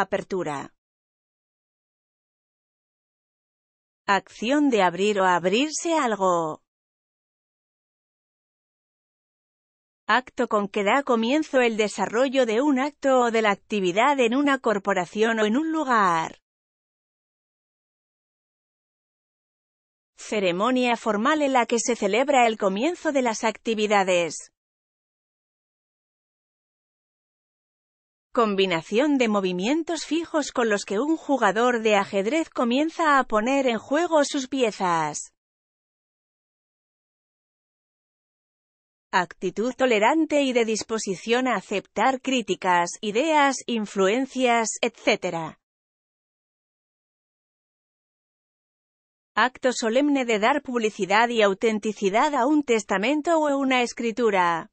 Apertura. Acción de abrir o abrirse algo. Acto con que da comienzo el desarrollo de un acto o de la actividad en una corporación o en un lugar. Ceremonia formal en la que se celebra el comienzo de las actividades. Combinación de movimientos fijos con los que un jugador de ajedrez comienza a poner en juego sus piezas. actitud tolerante y de disposición a aceptar críticas, ideas, influencias, etc. Acto solemne de dar publicidad y autenticidad a un testamento o una escritura.